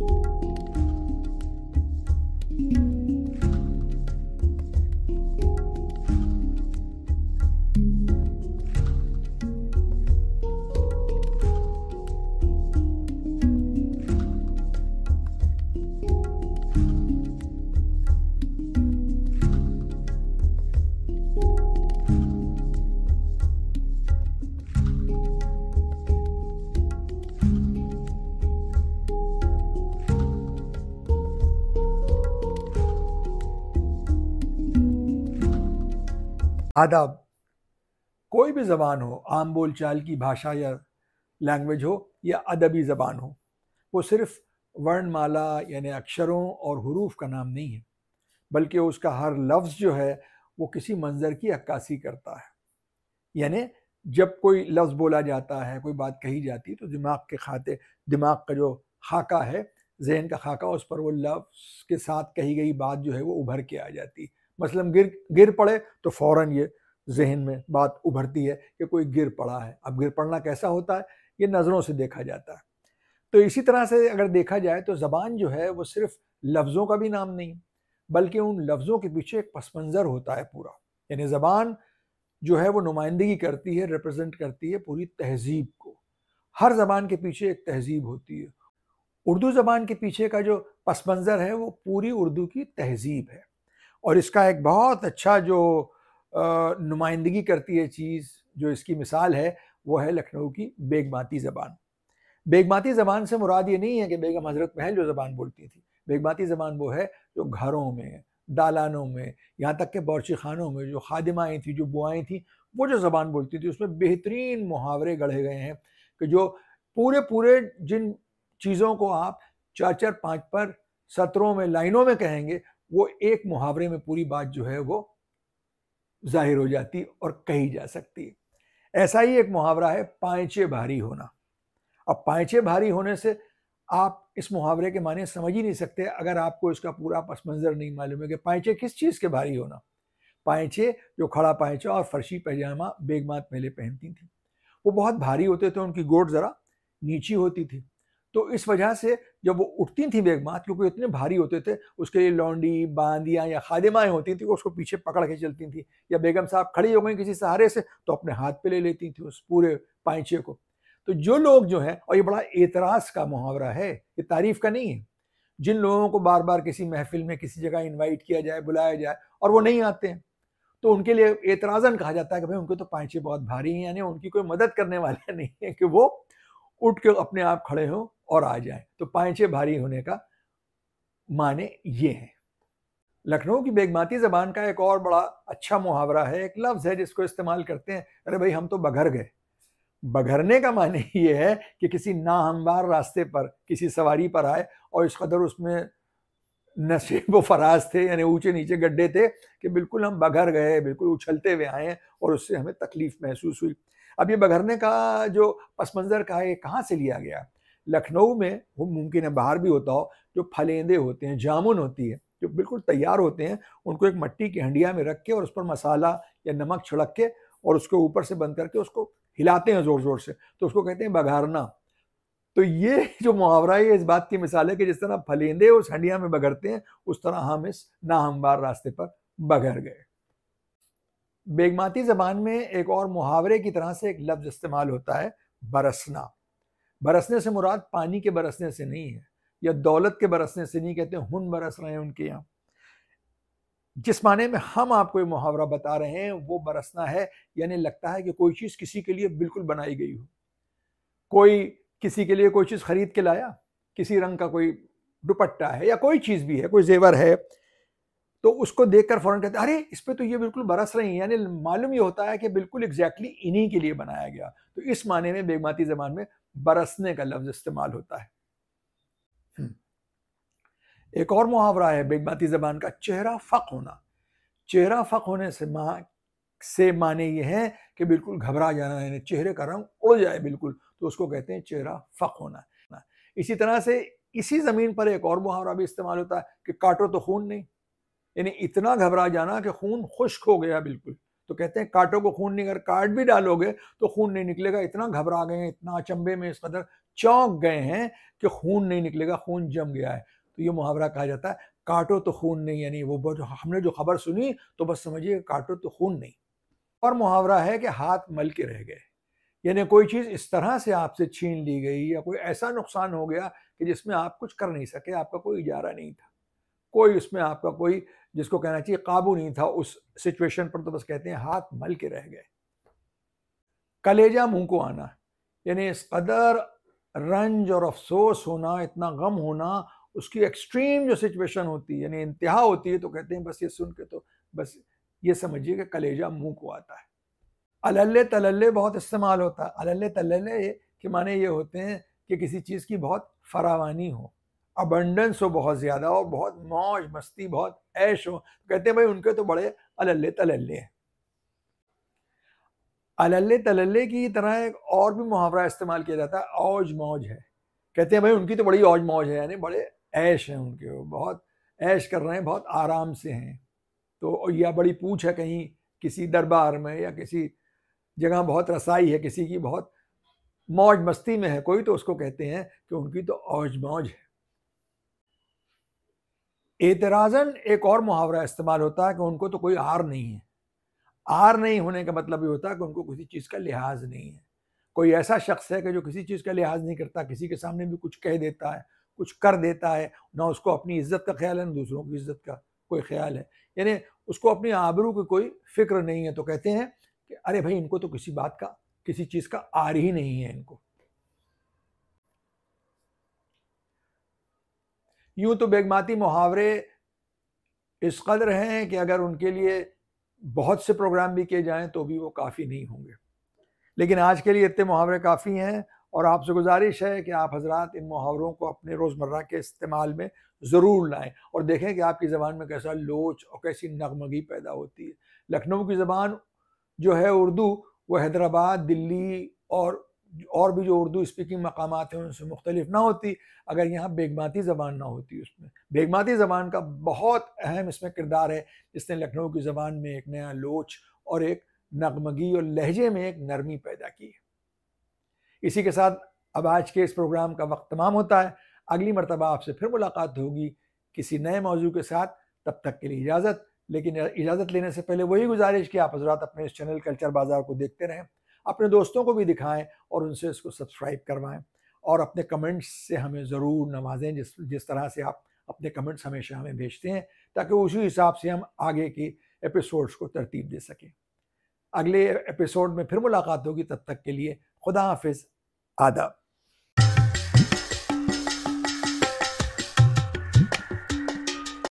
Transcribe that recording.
Música आदाब कोई भी ज़बान हो आम बोल चाल की भाषा या लैंग्वेज हो या अदबी ज़बान हो वो सिर्फ वर्णमाला यानी अक्षरों और हरूफ का नाम नहीं है बल्कि उसका हर लफ्ज़ जो है वो किसी मंज़र की अक्कासी करता है यानी जब कोई लफ्ज़ बोला जाता है कोई बात कही जाती है तो दिमाग के खाते दिमाग का जो खाका है जहन का खाका उस पर वो लफ्ज़ के साथ कही गई बात जो है वो उभर के आ जाती मसलन गिर गिर पड़े तो फ़ौर ये जहन में बात उभरती है कि कोई गिर पड़ा है अब गिर पड़ना कैसा होता है ये नज़रों से देखा जाता है तो इसी तरह से अगर देखा जाए तो ज़बान जो है वो सिर्फ लफ्ज़ों का भी नाम नहीं बल्कि उन लफ्ज़ों के पीछे एक पस मंज़र होता है पूरा यानी ज़बान जो है वो नुमाइंदगी करती है रिप्रेजेंट करती है पूरी तहजीब को हर ज़बान के पीछे एक तहजीब होती है उर्दू ज़बान के पीछे का जो पस मंज़र है वो पूरी उर्दू की तहजीब है और इसका एक बहुत अच्छा जो नुमाइंदगी करती है चीज़ जो इसकी मिसाल है वो है लखनऊ की बेगमाती ज़बान बेगमाती ज़बान से मुराद ये नहीं है कि बेगम हज़रत महल जो ज़बान बोलती थी बेगमाती ज़बान वो है जो घरों में दालानों में यहाँ तक के बौरची खानों में जो खादिमाएँ थी जो बुआएँ थी वो जो ज़बान बोलती थी उसमें बेहतरीन मुहावरे गढ़े गए हैं कि जो पूरे पूरे जिन चीज़ों को आप चार चार पाँच पर सत्रों में लाइनों में कहेंगे वो एक मुहावरे में पूरी बात जो है वो जाहिर हो जाती और कही जा सकती है ऐसा ही एक मुहावरा है पाँचे भारी होना अब पाँचे भारी होने से आप इस मुहावरे के माने समझ ही नहीं सकते अगर आपको इसका पूरा पस मंज़र नहीं मालूम है कि पाँचे किस चीज़ के भारी होना पाँचे जो खड़ा पाँचा और फर्शी पैजामा बेगमात मेले पहनती थी वो बहुत भारी होते थे उनकी गोट ज़रा नीची होती थी तो इस वजह से जब वो उठती थी बेगमात क्योंकि इतने भारी होते थे उसके लिए लौंडी बांदियाँ या खादिमाएँ होती थी वो उसको पीछे पकड़ के चलती थी या बेगम साहब खड़ी हो गई किसी सहारे से तो अपने हाथ पे ले लेती थी उस पूरे पाइचे को तो जो लोग जो है और ये बड़ा एतराज़ का मुहावरा है ये तारीफ का नहीं है जिन लोगों को बार बार किसी महफिल में किसी जगह इन्वाइट किया जाए बुलाया जाए और वो नहीं आते हैं तो उनके लिए एतराज़न कहा जाता है कि भाई उनके तो पाइचे बहुत भारी हैं यानी उनकी कोई मदद करने वाला नहीं है कि वो उठ के अपने आप खड़े हों और आ जाए तो पाइचे भारी होने का माने ये हैं लखनऊ की बेगमाती ज़बान का एक और बड़ा अच्छा मुहावरा है एक लफ्ज़ है जिसको इस्तेमाल करते हैं अरे भाई हम तो बघर गए बघरने का माने ये है कि किसी नाहमवार रास्ते पर किसी सवारी पर आए और इस कदर उसमें नशे व फराज थे यानी ऊंचे नीचे गड्ढे थे कि बिल्कुल हम बघर गए बिल्कुल उछलते हुए आए और उससे हमें तकलीफ़ महसूस हुई अब ये बघरने का जो पस मंज़र का है ये कहाँ से लिया गया लखनऊ में वो मुमकिन है बाहर भी होता हो जो फलेंदे होते हैं जामुन होती है जो बिल्कुल तैयार होते हैं उनको एक मट्टी की हंडिया में रख के और उस पर मसाला या नमक छिड़क के और उसके ऊपर से बंद करके उसको हिलाते हैं ज़ोर ज़ोर से तो उसको कहते हैं बघारना तो ये जो मुहावरा है इस बात की मिसाल है कि जिस तरह फलेंदे उस हंडिया में बघरते हैं उस तरह हम इस नाहमवार रास्ते पर बघर गए बेगमाती ज़बान में एक और मुहावरे की तरह से एक लफ्ज़ इस्तेमाल होता है बरसना बरसने से मुराद पानी के बरसने से नहीं है या दौलत के बरसने से नहीं कहते हुन बरस रहे हैं उनके यहाँ जिस माने में हम आपको ये मुहावरा बता रहे हैं वो बरसना है यानी लगता है कि कोई चीज़ किसी के लिए बिल्कुल बनाई गई हो कोई किसी के लिए कोई चीज़ खरीद के लाया किसी रंग का कोई दुपट्टा है या कोई चीज़ भी है कोई जेवर है तो उसको देखकर फौरन कहते हैं अरे इस पर तो ये बिल्कुल बरस रही है यानी मालूम ये होता है कि बिल्कुल एग्जैक्टली exactly इन्हीं के लिए बनाया गया तो इस माने में बेगमाती जबान में बरसने का लफ्ज इस्तेमाल होता है हम्म। एक और मुहावरा है बेगबाती जबान का चेहरा फक होना चेहरा फक होने से मा से माने ये है कि बिल्कुल घबरा जाना यानी चेहरे का रंग उड़ जाए बिल्कुल तो उसको कहते हैं चेहरा फक होना इसी तरह से इसी ज़मीन पर एक और मुहावरा भी इस्तेमाल होता है कि काटो तो खून नहीं यानी इतना घबरा जाना कि खून खुश्क हो गया बिल्कुल तो कहते हैं काटो को खून नहीं अगर काट भी डालोगे तो खून नहीं निकलेगा इतना घबरा गए हैं इतना अचंबे में इस कदर चौंक गए हैं कि खून नहीं निकलेगा खून जम गया है तो ये मुहावरा कहा जाता है काटो तो खून नहीं यानी वो बहुत हमने जो खबर सुनी तो बस समझिए काटो तो खून नहीं और मुहावरा है कि हाथ मल के रह गए यानी कोई चीज़ इस तरह से आपसे छीन ली गई या कोई ऐसा नुकसान हो गया कि जिसमें आप कुछ कर नहीं सके आपका कोई इजारा नहीं था कोई उसमें आपका कोई जिसको कहना चाहिए काबू नहीं था उस सिचुएशन पर तो बस कहते हैं हाथ मल के रह गए कलेजा मुंह को आना यानी इस कदर रंज और अफसोस होना इतना गम होना उसकी एक्सट्रीम जो सिचुएशन होती है यानी इंतहा होती है तो कहते हैं बस ये सुन के तो बस ये समझिए कि कलेजा मुंह को आता है अलल्ले तलल्ले बहुत इस्तेमाल होता है अलल्ले तलल्ले के माने ये होते हैं कि किसी चीज़ की बहुत फरावानी हो अबंडेंस हो बहुत ज़्यादा हो बहुत मौज मस्ती बहुत ऐश हो कहते हैं भाई उनके तो बड़े अलल्ले तलल्ले हैं अलल्ले तलल्ले की तरह एक और भी मुहावरा इस्तेमाल किया जाता है औज मौज है कहते हैं भाई उनकी तो बड़ी औज मौज है यानी बड़े ऐश हैं उनके बहुत ऐश कर रहे हैं बहुत आराम से हैं तो या बड़ी पूछ है कहीं किसी दरबार में या किसी जगह बहुत रसाई है किसी की बहुत मौज मस्ती में है कोई तो उसको कहते हैं कि उनकी तो औज मौज है एतराज़न एक और मुहावरा इस्तेमाल होता है कि उनको तो कोई आर नहीं है आर नहीं होने का मतलब ये होता है कि उनको किसी चीज़ का लिहाज नहीं है कोई ऐसा शख्स है कि जो किसी चीज़ का लिहाज नहीं करता किसी के सामने भी कुछ कह देता है कुछ कर देता है ना उसको अपनी इज्जत का ख्याल है ना दूसरों की इज्जत का कोई ख्याल है यानी उसको अपनी आबरू की कोई फिक्र नहीं है तो कहते हैं कि अरे भाई इनको तो किसी बात का किसी चीज़ का आर ही नहीं है इनको यूँ तो बेगमाती मुहावरे इस कदर हैं कि अगर उनके लिए बहुत से प्रोग्राम भी किए जाएं तो भी वो काफ़ी नहीं होंगे लेकिन आज के लिए इतने मुहावरे काफ़ी हैं और आपसे गुजारिश है कि आप हजरात इन मुहावरों को अपने रोज़मर्रा के इस्तेमाल में ज़रूर लाएं और देखें कि आपकी ज़बान में कैसा लोच और कैसी नगमगी पैदा होती है लखनऊ की ज़बान जो है उर्दू वो हैदराबाद दिल्ली और और भी जो उर्दू स्पीकिंग मकाम हैं उनसे मुख्तलिफ ना होती अगर यहाँ बेगमाती ज़बान ना होती उसमें बेगमाती ज़बान का बहुत अहम इसमें किरदार है जिसने लखनऊ की ज़बान में एक नया लोच और एक नगमगी और लहजे में एक नरमी पैदा की है इसी के साथ अब आज के इस प्रोग्राम का वक्त तमाम होता है अगली मरतबा आपसे फिर मुलाकात होगी किसी नए मौजू के साथ तब तक के लिए इजाज़त लेकिन इजाज़त लेने से पहले वही गुजारिश कि आप हजरात अपने इस चैनल कल्चर बाज़ार को देखते रहें अपने दोस्तों को भी दिखाएं और उनसे इसको सब्सक्राइब करवाएं और अपने कमेंट्स से हमें ज़रूर नवाजें जिस जिस तरह से आप अपने कमेंट्स हमेशा हमें भेजते हैं ताकि उसी हिसाब से हम आगे के एपिसोड्स को तरतीब दे सकें अगले एपिसोड में फिर मुलाकात होगी तब तक के लिए खुदा हाफिज़ आदाब